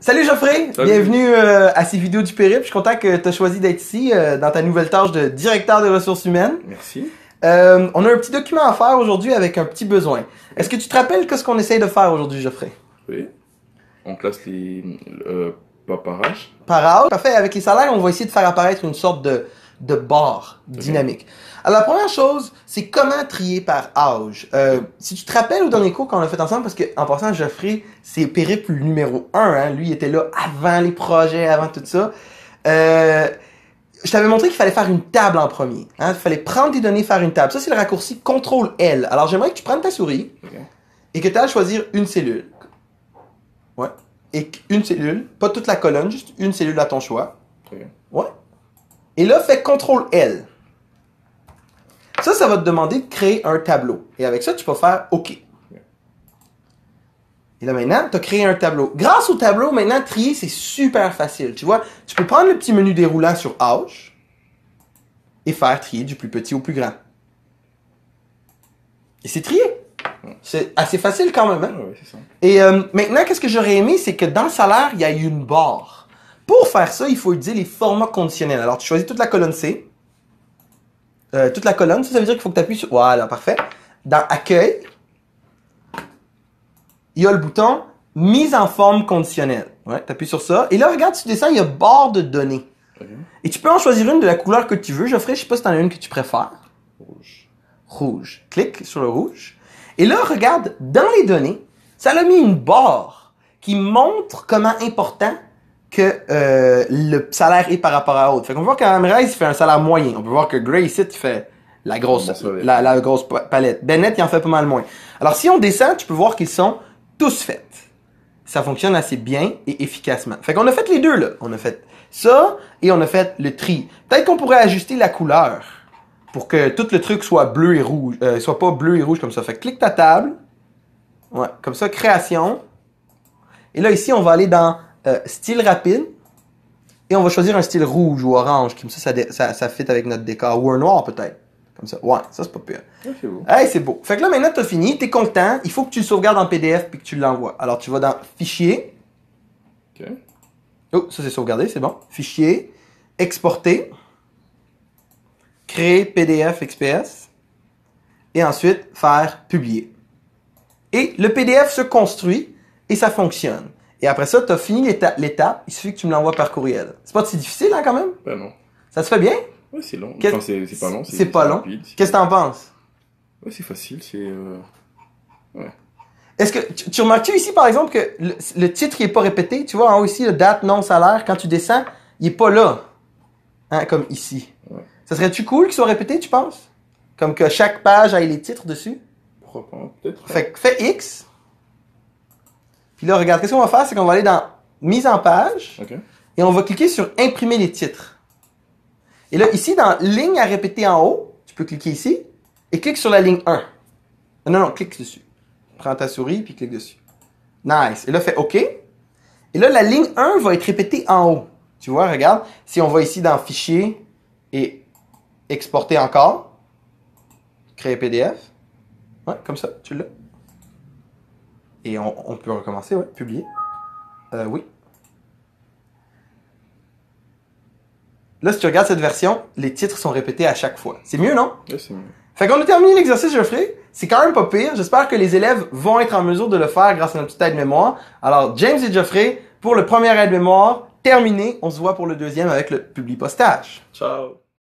Salut Geoffrey, bienvenue euh, à ces vidéos du périple. Je suis content que tu as choisi d'être ici euh, dans ta nouvelle tâche de directeur des ressources humaines. Merci. Euh, on a un petit document à faire aujourd'hui avec un petit besoin. Est-ce que tu te rappelles que ce qu'on essaye de faire aujourd'hui, Geoffrey? Oui. On classe les... par âge. Par âge. Parfait. Avec les salaires, on va essayer de faire apparaître une sorte de de bord dynamique. Alors, la première chose, c'est comment trier par âge. Euh, si tu te rappelles au dernier cours qu'on a fait ensemble, parce que en passant, Geoffrey, c'est périple numéro un. Hein. lui, il était là avant les projets, avant tout ça. Euh, je t'avais montré qu'il fallait faire une table en premier. Hein. Il fallait prendre des données, faire une table. Ça, c'est le raccourci CTRL-L. Alors, j'aimerais que tu prennes ta souris et que tu ailles choisir une cellule. Ouais. Et une cellule, pas toute la colonne, juste une cellule à ton choix. Okay. Ouais. Et là, fais CTRL L. Ça, ça va te demander de créer un tableau. Et avec ça, tu peux faire OK. Et là, maintenant, tu as créé un tableau. Grâce au tableau, maintenant, trier, c'est super facile. Tu vois, tu peux prendre le petit menu déroulant sur H et faire trier du plus petit au plus grand. Et c'est trié. C'est assez facile quand même. Hein? Et euh, maintenant, qu'est-ce que j'aurais aimé, c'est que dans le salaire, il y a une barre. Pour faire ça, il faut utiliser les formats conditionnels. Alors, tu choisis toute la colonne C. Euh, toute la colonne, ça, veut dire qu'il faut que tu appuies sur... Voilà, parfait. Dans Accueil, il y a le bouton Mise en forme conditionnelle. Ouais, tu appuies sur ça. Et là, regarde, tu descends, il y a barre de données. Et tu peux en choisir une de la couleur que tu veux. Geoffrey, je sais pas si tu en as une que tu préfères. Rouge. Rouge. Clique sur le rouge. Et là, regarde, dans les données, ça a mis une barre qui montre comment important que euh, le salaire est par rapport à autre. Fait qu'on peut voir qu'Amraise il fait un salaire moyen. On peut voir que Gray il fait la grosse, la, grosse palette. Bennett, il en fait pas mal moins. Alors, si on descend, tu peux voir qu'ils sont tous faits. Ça fonctionne assez bien et efficacement. Fait qu'on a fait les deux, là. On a fait ça et on a fait le tri. Peut-être qu'on pourrait ajuster la couleur pour que tout le truc soit bleu et rouge, ne euh, soit pas bleu et rouge comme ça. Fait clique ta table. Ouais, comme ça, création. Et là, ici, on va aller dans euh, style rapide. Et on va choisir un style rouge ou orange, comme ça, ça, ça, fit avec notre décor. Ou un noir, peut-être. Comme ça. Ouais, ça, c'est pas pire. c'est beau. Fait que là, maintenant, t'as fini, t'es content. Il faut que tu le sauvegardes en PDF puis que tu l'envoies. Alors, tu vas dans Fichier. OK. Oh, ça, c'est sauvegardé, c'est bon. Fichier. Exporter. Créer PDF XPS. Et ensuite, faire Publier. Et le PDF se construit et ça fonctionne. Et après ça, tu as fini l'étape, il suffit que tu me l'envoies par courriel. C'est pas si difficile, hein, quand même? Ben non. Ça se fait bien? Oui, c'est long. Enfin, c'est pas long. C'est pas long. Qu'est-ce que t'en penses? Oui, c'est facile, c'est... Euh, ouais. Est-ce que tu, remarques-tu ici, par exemple, que le, titre n'est pas répété? Tu vois, en haut ici, le date, nom, salaire, quand tu descends, il n'est pas là. Hein, comme ici. Ça serait-tu cool qu'il soit répété, tu penses? Comme que chaque page ait les titres dessus? pas, peut-être. Fait fais X, puis là, regarde, qu'est-ce qu'on va faire? C'est qu'on va aller dans Mise en page et on va cliquer sur Imprimer les titres. Et là, ici, dans Ligne à répéter en haut, tu peux cliquer ici et clique sur la ligne 1. Non, non, clique dessus. Prends ta souris puis clique dessus. Nice. Et là, fais OK. Et là, la ligne 1 va être répétée en haut. Tu vois, regarde, si on va ici dans Fichier et Exporter encore, Créer PDF. Ouais, comme ça, tu l'as. Et on, peut recommencer, ouais, publier. Euh, oui. Là, si tu regardes cette version, les titres sont répétés à chaque fois. C'est mieux, non? Oui, c'est mieux. Fait qu'on a terminé l'exercice, Geoffrey. C'est quand même pas pire. J'espère que les élèves vont être en mesure de le faire grâce à notre petite aide-mémoire. Alors, James et Geoffrey, pour le premier aide-mémoire, terminé. On se voit pour le deuxième avec le public postage. Ciao.